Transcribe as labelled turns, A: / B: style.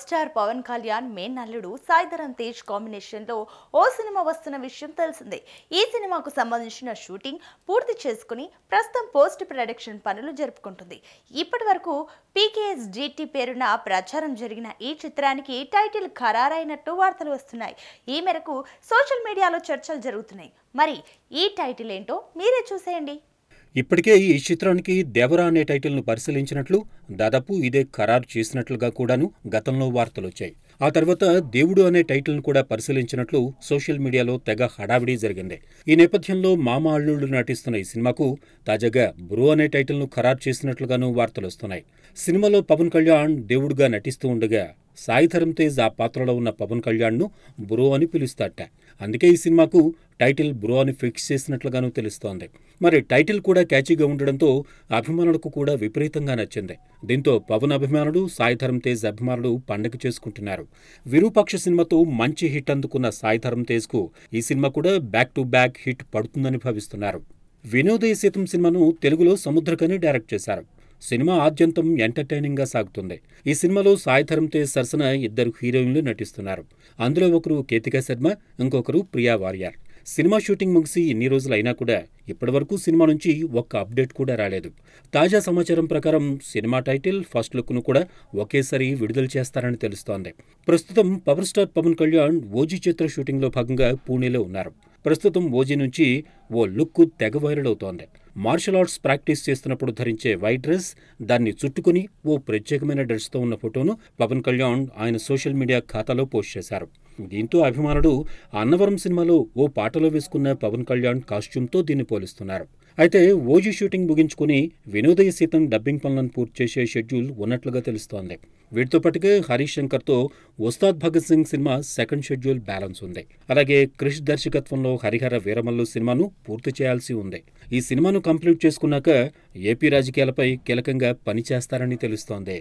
A: star Pawan Kalyan మేన్ నల్లుడు సాయిధరం తేజ్ కాంబినేషన్లో ఓ సినిమా వస్తున్న విషయం తెలిసిందే ఈ సినిమాకు సంబంధించిన షూటింగ్ పూర్తి చేసుకుని ప్రస్తుతం పోస్ట్ ప్రొడక్షన్ పనులు జరుపుకుంటుంది ఇప్పటి వరకు పీకేఎస్ జీటీ పేరున ప్రచారం జరిగిన ఈ చిత్రానికి టైటిల్ ఖరారైనట్టు వార్తలు వస్తున్నాయి ఈ మేరకు సోషల్ మీడియాలో చర్చలు జరుగుతున్నాయి మరి ఈ టైటిల్ ఏంటో మీరే చూసేయండి
B: ఇప్పటికే ఈ చిత్రానికి దేవరా అనే టైటిల్ను పరిశీలించినట్లు దాదాపు ఇదే ఖరారు చేసినట్లుగా కూడాను గతంలో వార్తలొచ్చాయి ఆ తర్వాత దేవుడు అనే టైటిల్ను కూడా పరిశీలించినట్లు సోషల్ మీడియాలో తెగ హడావిడి జరిగింది ఈ నేపథ్యంలో మామ అల్లుళ్ళు నటిస్తున్న ఈ సినిమాకు తాజాగా బ్రూ అనే టైటిల్ను ఖరారు చేసినట్లుగాను వార్తలొస్తున్నాయి సినిమాలో పవన్ కళ్యాణ్ దేవుడుగా నటిస్తూ ఉండగా ధరమ్ తేజ్ ఆ పాత్రలో ఉన్న పవన్ కళ్యాణ్ను బ్రో అని పిలుస్తాట అందుకే ఈ సినిమాకు టైటిల్ బ్రో అని ఫిక్స్ చేసినట్లుగానూ తెలుస్తోంది మరి టైటిల్ కూడా క్యాచీగా ఉండడంతో అభిమానులకు కూడా విపరీతంగా నచ్చింది దీంతో పవన్ సాయి సాయిధరం తేజ్ అభిమానులు పండగ చేసుకుంటున్నారు విరూపక్ష సినిమాతో మంచి హిట్ అందుకున్న సాయిధరం తేజ్కు ఈ సినిమా కూడా బ్యాక్ టు బ్యాక్ హిట్ పడుతుందని భావిస్తున్నారు వినోదయ సీతం సినిమాను తెలుగులో సముద్రకని డైరెక్ట్ చేశారు సినిమా ఆద్యంతం ఎంటర్టైనింగ్గా సాగుతుంది ఈ సినిమాలో ధరమ్ తేజ్ సరసన ఇద్దరు హీరోయిన్లు నటిస్తున్నారు అందులో ఒకరు కేతికా శర్మ ఇంకొకరు ప్రియా వారియార్ సినిమా షూటింగ్ ముగిసి ఇన్ని రోజులైనా కూడా ఇప్పటివరకు సినిమా నుంచి ఒక్క అప్డేట్ కూడా రాలేదు తాజా సమాచారం ప్రకారం సినిమా టైటిల్ ఫస్ట్ లుక్ను కూడా ఒకేసారి విడుదల చేస్తారని తెలుస్తోంది ప్రస్తుతం power star Pawan Kalyan OG చిత్ర షూటింగ్లో భాగంగా పూణేలో ఉన్నారు ప్రస్తుతం ఓజీ నుంచి ఓ లుక్ తెగ వైరల్ అవుతోంది మార్షల్ ఆర్ట్స్ ప్రాక్టీస్ చేస్తున్నప్పుడు ధరించే వైట్ డ్రెస్ దాన్ని చుట్టుకుని ఓ ప్రత్యేకమైన డ్రెస్తో ఉన్న ఫోటోను పవన్ కళ్యాణ్ ఆయన సోషల్ మీడియా ఖాతాలో పోస్ట్ చేశారు దీంతో అభిమానుడు అన్నవరం సినిమాలో ఓ పాటలో వేసుకున్న పవన్ కళ్యాణ్ కాస్ట్యూమ్తో దీన్ని పోలిస్తున్నారు అయితే ఓజీ షూటింగ్ ముగించుకుని వినోదయ సీతం డబ్బింగ్ పనులను పూర్తి చేసే షెడ్యూల్ ఉన్నట్లుగా తెలుస్తోంది వీటితో పాటుగా హరీష్ శంకర్తో Ustaad Bhagat Singh cinema second schedule balance ఉంది అలాగే క్రిష్ దర్శకత్వంలో హరిహర వీరమల్లు సినిమాను పూర్తి చేయాల్సి ఉంది ఈ సినిమాను కంప్లీట్ చేసుకున్నాక ఏపీ రాజకీయాలపై కీలకంగా పనిచేస్తారని తెలుస్తోంది